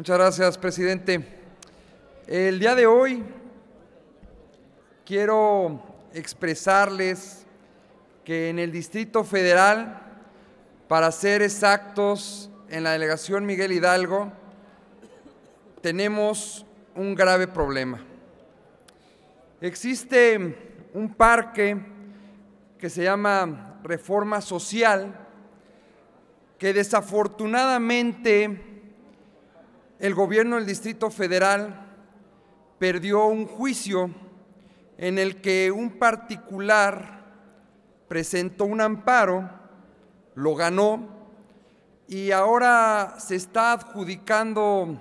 Muchas gracias, presidente. El día de hoy quiero expresarles que en el Distrito Federal, para ser exactos, en la delegación Miguel Hidalgo, tenemos un grave problema. Existe un parque que se llama Reforma Social, que desafortunadamente el gobierno del Distrito Federal perdió un juicio en el que un particular presentó un amparo, lo ganó y ahora se está adjudicando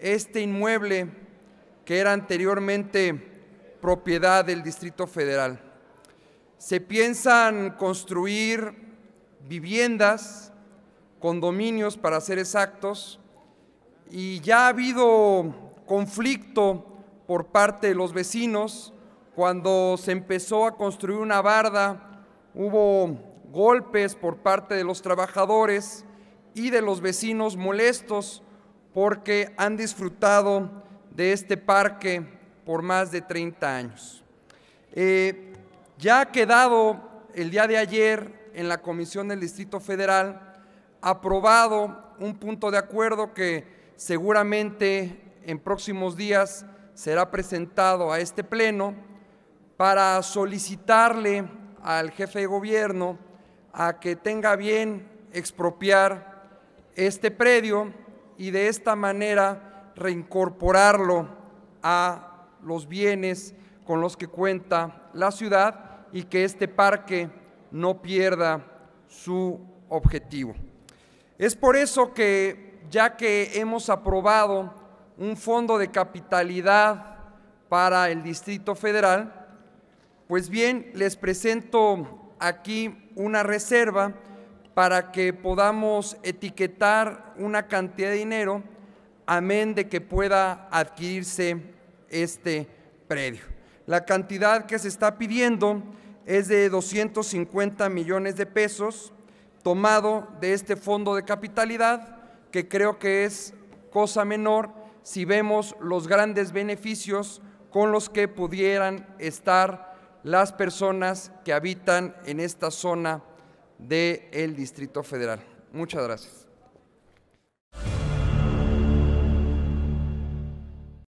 este inmueble que era anteriormente propiedad del Distrito Federal. Se piensan construir viviendas, condominios para ser exactos, y ya ha habido conflicto por parte de los vecinos. Cuando se empezó a construir una barda, hubo golpes por parte de los trabajadores y de los vecinos molestos porque han disfrutado de este parque por más de 30 años. Eh, ya ha quedado el día de ayer en la Comisión del Distrito Federal aprobado un punto de acuerdo que seguramente en próximos días será presentado a este Pleno para solicitarle al jefe de gobierno a que tenga bien expropiar este predio y de esta manera reincorporarlo a los bienes con los que cuenta la ciudad y que este parque no pierda su objetivo. Es por eso que ya que hemos aprobado un fondo de capitalidad para el Distrito Federal, pues bien, les presento aquí una reserva para que podamos etiquetar una cantidad de dinero, amén de que pueda adquirirse este predio. La cantidad que se está pidiendo es de 250 millones de pesos tomado de este fondo de capitalidad que creo que es cosa menor si vemos los grandes beneficios con los que pudieran estar las personas que habitan en esta zona del Distrito Federal. Muchas gracias.